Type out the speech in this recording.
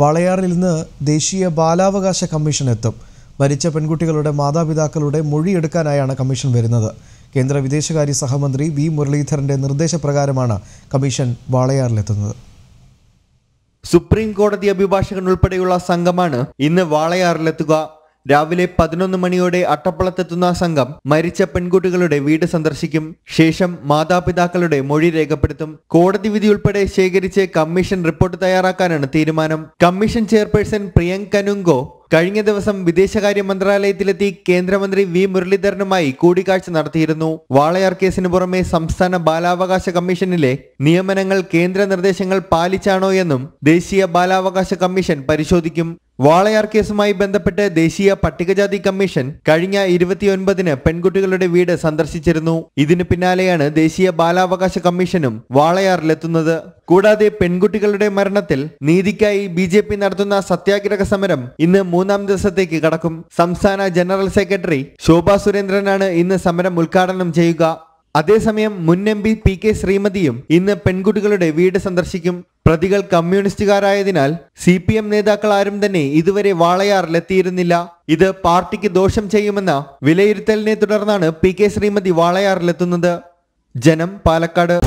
വളയാറിൽ നിന്ന് ദേശീയ ബാലാവകാശ കമ്മീഷൻ എത്തും മരിച്ച പെൺകുട്ടികളുടെ മാതാപിതാക്കളുടെ മൊഴിയെടുക്കാനായാണ് കമ്മീഷൻ വരുന്നത് കേന്ദ്ര വിദേശകാര്യ സഹമന്ത്രി വി മുരളീധരന്റെ നിർദ്ദേശപ്രകാരമാണ് കമ്മീഷൻ വാളയാറിലെത്തുന്നത് സുപ്രീം കോടതി അഭിഭാഷകൻ ഉൾപ്പെടെയുള്ള സംഘമാണ് ഇന്ന് വാളയാറിലെത്തുക രാവിലെ പതിനൊന്ന് മണിയോടെ അട്ടപ്പളത്തെത്തുന്ന സംഘം മരിച്ച പെൺകുട്ടികളുടെ വീട് സന്ദർശിക്കും ശേഷം മാതാപിതാക്കളുടെ മൊഴി രേഖപ്പെടുത്തും കോടതി വിധിയുൾപ്പെടെ ശേഖരിച്ച് കമ്മീഷൻ റിപ്പോർട്ട് തയ്യാറാക്കാനാണ് തീരുമാനം കമ്മീഷൻ ചെയർപേഴ്സൺ പ്രിയങ്ക കനുങ്കോ കഴിഞ്ഞ ദിവസം വിദേശകാര്യ മന്ത്രാലയത്തിലെത്തി കേന്ദ്രമന്ത്രി വി മുരളീധരനുമായി കൂടിക്കാഴ്ച നടത്തിയിരുന്നു വാളയാർ കേസിന് പുറമെ സംസ്ഥാന ബാലാവകാശ കമ്മീഷനിലെ നിയമനങ്ങൾ കേന്ദ്ര നിർദ്ദേശങ്ങൾ പാലിച്ചാണോയെന്നും ദേശീയ ബാലാവകാശ കമ്മീഷൻ പരിശോധിക്കും വാളയാർ കേസുമായി ബന്ധപ്പെട്ട് ദേശീയ പട്ടികജാതി കമ്മീഷൻ കഴിഞ്ഞ ഇരുപത്തിയൊൻപതിന് പെൺകുട്ടികളുടെ വീട് സന്ദർശിച്ചിരുന്നു ഇതിനു പിന്നാലെയാണ് ദേശീയ ബാലാവകാശ കമ്മീഷനും വാളയാറിലെത്തുന്നത് കൂടാതെ പെൺകുട്ടികളുടെ മരണത്തിൽ നീതിക്കായി ബി ജെ പി നടത്തുന്ന സത്യാഗ്രഹ സമരം ഇന്ന് മൂന്നാം ദിവസത്തേക്ക് കടക്കും സംസ്ഥാന ജനറൽ സെക്രട്ടറി ശോഭാ സുരേന്ദ്രനാണ് ഇന്ന് സമരം ഉദ്ഘാടനം ചെയ്യുക അതേസമയം മുൻ എം പി പി കെ ശ്രീമതിയും ഇന്ന് പെൺകുട്ടികളുടെ വീട് സന്ദർശിക്കും പ്രതികൾ കമ്മ്യൂണിസ്റ്റുകാരായതിനാൽ സി പി എം നേതാക്കൾ ആരും തന്നെ ഇതുവരെ വാളയാറിലെത്തിയിരുന്നില്ല ഇത് പാർട്ടിക്ക് ദോഷം ചെയ്യുമെന്ന വിലയിരുത്തലിനെ തുടർന്നാണ് പി കെ ശ്രീമതി വാളയാറിലെത്തുന്നത് ജനം പാലക്കാട്